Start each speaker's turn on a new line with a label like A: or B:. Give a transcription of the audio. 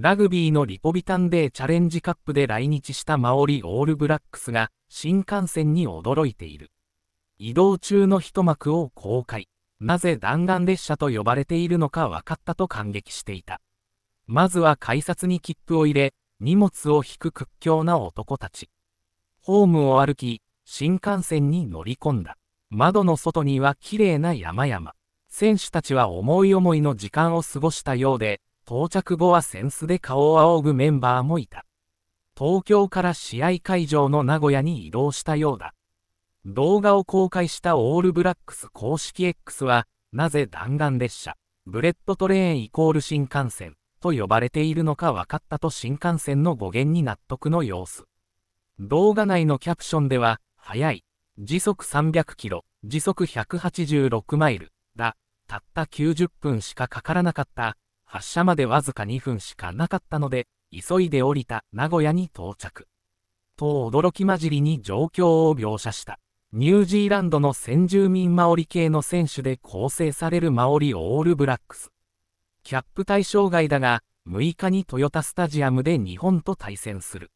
A: ラグビーのリポビタンデーチャレンジカップで来日したマオリ・オールブラックスが新幹線に驚いている。移動中の一幕を公開。なぜ弾丸列車と呼ばれているのか分かったと感激していた。まずは改札に切符を入れ、荷物を引く屈強な男たち。ホームを歩き、新幹線に乗り込んだ。窓の外には綺麗な山々。選手たちは思い思いの時間を過ごしたようで、到着後はセンスで顔を仰ぐメンバーもいた。東京から試合会場の名古屋に移動したようだ。動画を公開したオールブラックス公式 X は、なぜ弾丸列車、ブレッドトレーンイコール新幹線と呼ばれているのか分かったと新幹線の語源に納得の様子。動画内のキャプションでは、速い、時速300キロ、時速186マイル、だ、たった90分しかかからなかった、発車までわずか2分しかなかったので、急いで降りた名古屋に到着。と驚き混じりに状況を描写した。ニュージーランドの先住民マオリ系の選手で構成されるマオリオールブラックス。キャップ対象外だが、6日にトヨタスタジアムで日本と対戦する。